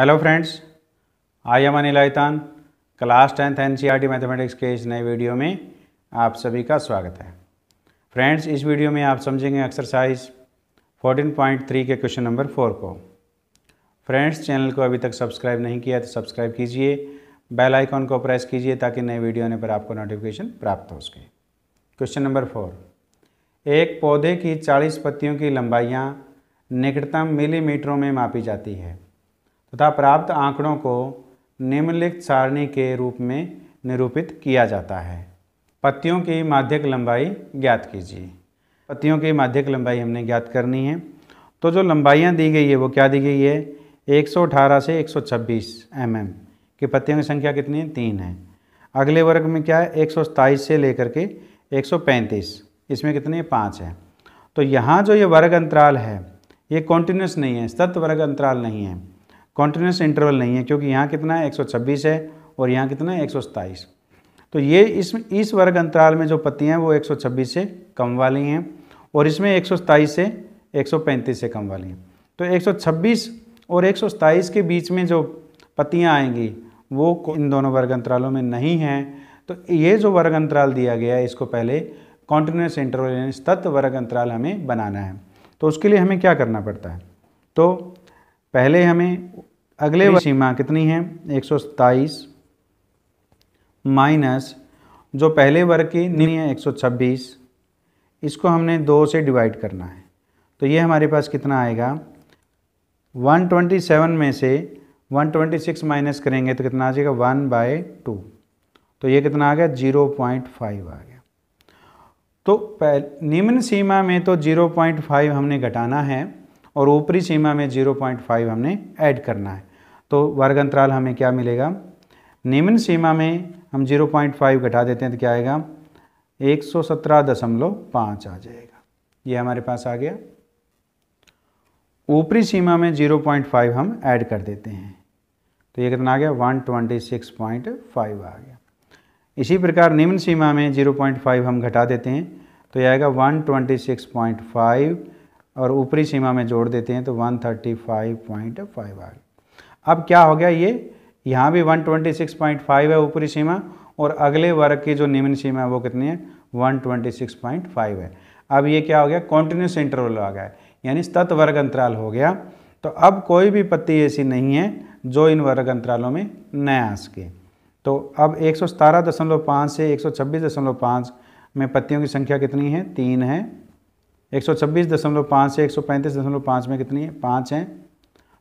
Hello friends I am Anil आयतान class tenth NCERT mathematics के इस नए वीडियो में आप सभी का स्वागत है फ्रेंड्स इस वीडियो में आप समझेंगे एक्सरसाइज 14.3 के क्वेश्चन नंबर फोर को फ्रेंड्स चैनल को अभी तक सब्सक्राइब नहीं किया तो सब्सक्राइब कीजिए बेल आइकॉन को प्रेस कीजिए ताकि नए वीडियो आने पर आपको नोटिफिकेशन प्राप्त हो सके क्वेश्चन नंबर फोर एक पौधे की चालीस पत्तियों की लंबाइयाँ निकटतम मिलीमीटरों में मापी जाती है तथा प्राप्त आंकड़ों को निम्नलिखित सारणी के रूप में निरूपित किया जाता है पत्तियों की माध्यक लंबाई ज्ञात कीजिए पत्तियों की माध्यक लंबाई हमने ज्ञात करनी है तो जो लंबाइयाँ दी गई है वो क्या दी गई है 118 से 126 सौ mm की पत्तियों की संख्या कितनी है तीन है अगले वर्ग में क्या है एक से लेकर के 135 इसमें कितने है? पाँच है तो यहाँ जो ये वर्ग अंतराल है ये कॉन्टीन्यूस नहीं है सतत वर्ग अंतराल नहीं है कॉन्टीन्यूस इंटरवल नहीं है क्योंकि यहाँ कितना है एक है और यहाँ कितना है एक तो ये इस इस वर्ग अंतराल में जो पत्तियाँ हैं वो 126 से कम वाली हैं और इसमें एक से 135 से कम वाली हैं तो 126 और एक के बीच में जो पत्तियाँ आएंगी वो इन दोनों वर्ग अंतरालों में नहीं हैं तो ये जो वर्ग अंतराल दिया गया है इसको पहले कॉन्टीन्यूस इंटरवल यानी तत्व वर्ग अंतराल हमें बनाना है तो उसके लिए हमें क्या करना पड़ता है तो पहले हमें अगले सीमा कितनी है एक सौ माइनस जो पहले वर्ग की नहीं है एक सौ छब्बीस इसको हमने दो से डिवाइड करना है तो ये हमारे पास कितना आएगा 127 में से 126 माइनस करेंगे तो कितना आ जाएगा वन बाय टू तो ये कितना आ गया 0.5 आ गया तो निम्न सीमा में तो 0.5 हमने घटाना है और ऊपरी सीमा में 0.5 हमने ऐड करना है तो वर्ग अंतराल हमें क्या मिलेगा निम्न सीमा में हम 0.5 घटा देते हैं तो क्या आएगा 117.5 आ जाएगा ये हमारे पास आ गया ऊपरी सीमा में 0.5 हम ऐड कर देते हैं तो ये कितना आ गया 126.5 आ गया इसी प्रकार निम्न सीमा में 0.5 हम घटा देते हैं तो यह आएगा 126.5 और ऊपरी सीमा में जोड़ देते हैं तो 135.5 आ गया अब क्या हो गया ये यहाँ भी 126.5 है ऊपरी सीमा और अगले वर्ग की जो निम्न सीमा है वो कितनी है 126.5 है अब ये क्या हो गया कॉन्टीन्यूस इंटरवल आ गया यानी वर्ग अंतराल हो गया तो अब कोई भी पत्ती ऐसी नहीं है जो इन वर्ग अंतरालों में न आ सके तो अब एक से एक में पत्तियों की संख्या कितनी है तीन है एक से एक में कितनी है पाँच हैं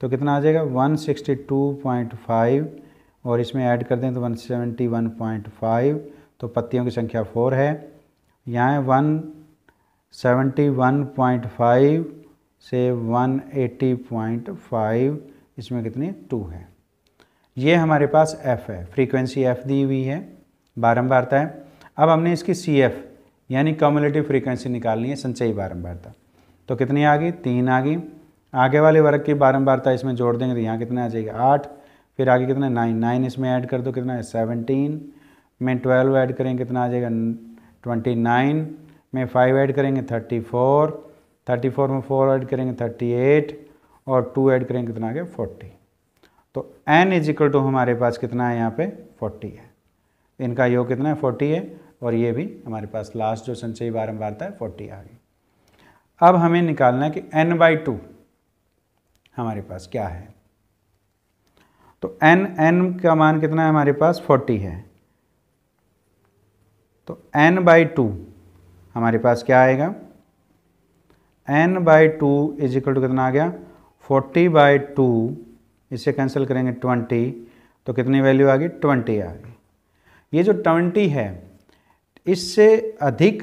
तो कितना आ जाएगा 162.5 और इसमें ऐड कर दें तो 171.5 तो पत्तियों की संख्या फोर है यहाँ one seventy one point five से वन एटी पॉइंट फाइव इसमें कितनी टू है ये हमारे पास एफ़ है फ्रीक्वेंसी एफ़ दी हुई है बारंबारता है अब हमने इसकी सी एफ़ यानी कम्युलेटिव फ्रीक्वेंसी निकालनी है संचयी बारंबारता तो कितनी आ गई तीन आ गई आगे वाले वर्ग की बारम्बारता इसमें जोड़ देंगे तो यहाँ कितना आ जाएगा आठ फिर आगे कितना नाइन नाइन इसमें ऐड कर दो कितना है सेवनटीन में ट्वेल्व ऐड करेंगे कितना आ जाएगा ट्वेंटी नाइन में फाइव ऐड करेंगे थर्टी फोर थर्टी फोर में फोर ऐड करेंगे थर्टी एट और टू ऐड करेंगे कितना आ गया फोर्टी तो एन इज इक्वल टू हमारे पास कितना है यहाँ पे फोर्टी है इनका योग कितना है फोर्टी है और ये भी हमारे पास लास्ट जो संचयी बारम्बारता है फोर्टी आ गई अब हमें निकालना है कि एन बाई टू हमारे पास क्या है तो एन एन का मान कितना है हमारे पास फोर्टी है तो एन बाई टू हमारे पास क्या आएगा N by two is equal to कितना आ गया फोर्टी बाई टू इसे कैंसिल करेंगे ट्वेंटी तो कितनी वैल्यू आ गई ट्वेंटी आ गई ये जो ट्वेंटी है इससे अधिक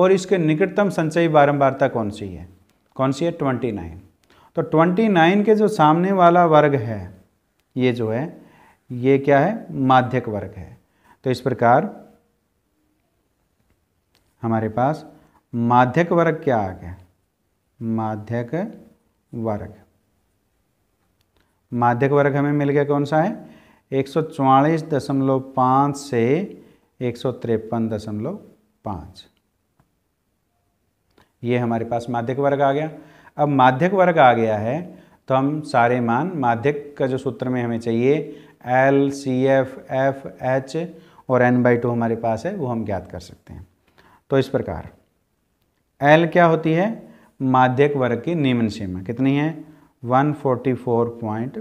और इसके निकटतम संचयी बारंबारता कौन सी है कौन सी है ट्वेंटी नाइन तो 29 के जो सामने वाला वर्ग है ये जो है ये क्या है माध्यक वर्ग है तो इस प्रकार हमारे पास माध्यक वर्ग क्या आ गया माध्यक वर्ग माध्यक वर्ग हमें मिल गया कौन सा है एक दशमलव पाँच से एक दशमलव पाँच ये हमारे पास माध्यक वर्ग आ गया अब माध्यक वर्ग आ गया है तो हम सारे मान माध्यक का जो सूत्र में हमें चाहिए L C F F H और एन बाई टू हमारे पास है वो हम ज्ञात कर सकते हैं तो इस प्रकार एल क्या होती है माध्यक वर्ग की निम्न सीमा कितनी है 144.5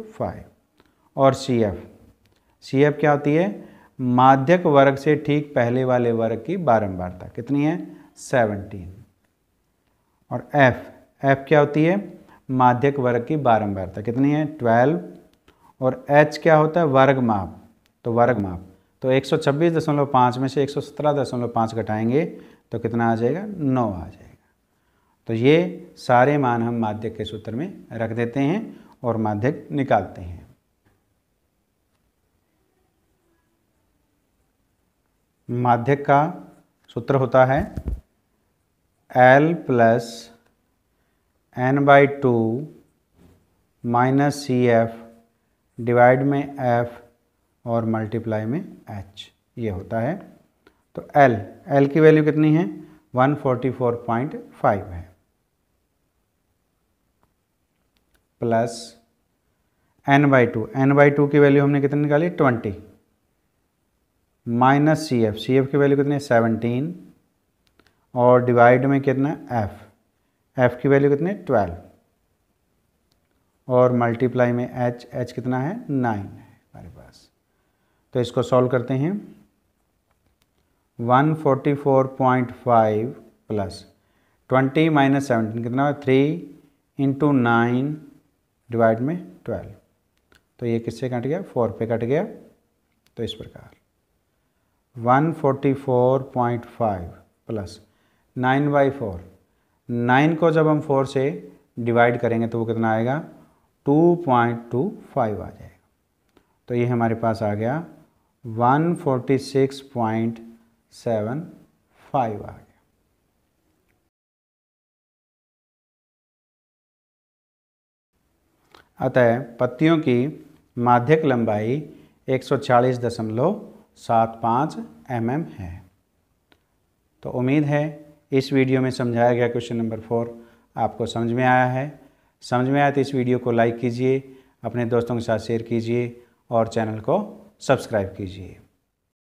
और सी एफ सी एफ क्या होती है माध्यक वर्ग से ठीक पहले वाले वर्ग की बारंबारता कितनी है 17 और एफ एफ क्या होती है माध्यक वर्ग की बारंबारता कितनी है ट्वेल्व और एच क्या होता है वर्ग माप तो वर्ग माप तो पाँच में से पाँच घटाएंगे तो कितना आ जाएगा नौ आ जाएगा तो ये सारे मान हम माध्यक के सूत्र में रख देते हैं और माध्यक निकालते हैं माध्यक का सूत्र होता है L plus N by two minus C F divide में एफ और मल्टीप्लाई में एच ये होता है तो एल एल की वैल्यू कितनी है 144.5 है plus N by two N by two की वैल्यू हमने कितनी निकाली 20 minus C F C F की वैल्यू कितनी है 17 और डिवाइड में कितना एफ़ एफ़ की वैल्यू कितनी ट्वेल्व और मल्टीप्लाई में एच एच कितना है नाइन है हमारे पास तो इसको सॉल्व करते हैं 144.5 प्लस 20 माइनस सेवनटीन कितना है थ्री इंटू नाइन डिवाइड में ट्वेल्व तो ये किससे कट गया फोर पे कट गया तो इस प्रकार 144.5 plus nine by four nine को जब हम फोर से डिवाइड करेंगे तो वो कितना आएगा टू पॉइंट टू फाइव आ जाएगा तो ये हमारे पास आ गया one forty six point seven five आ गया अतः पत्तियों की माध्यक लंबाई एक सौ चालीस दशमलव सात पाँच एम है तो उम्मीद है इस वीडियो में समझाया गया क्वेश्चन नंबर फोर आपको समझ में आया है समझ में आया तो इस वीडियो को लाइक कीजिए अपने दोस्तों के साथ शेयर कीजिए और चैनल को सब्सक्राइब कीजिए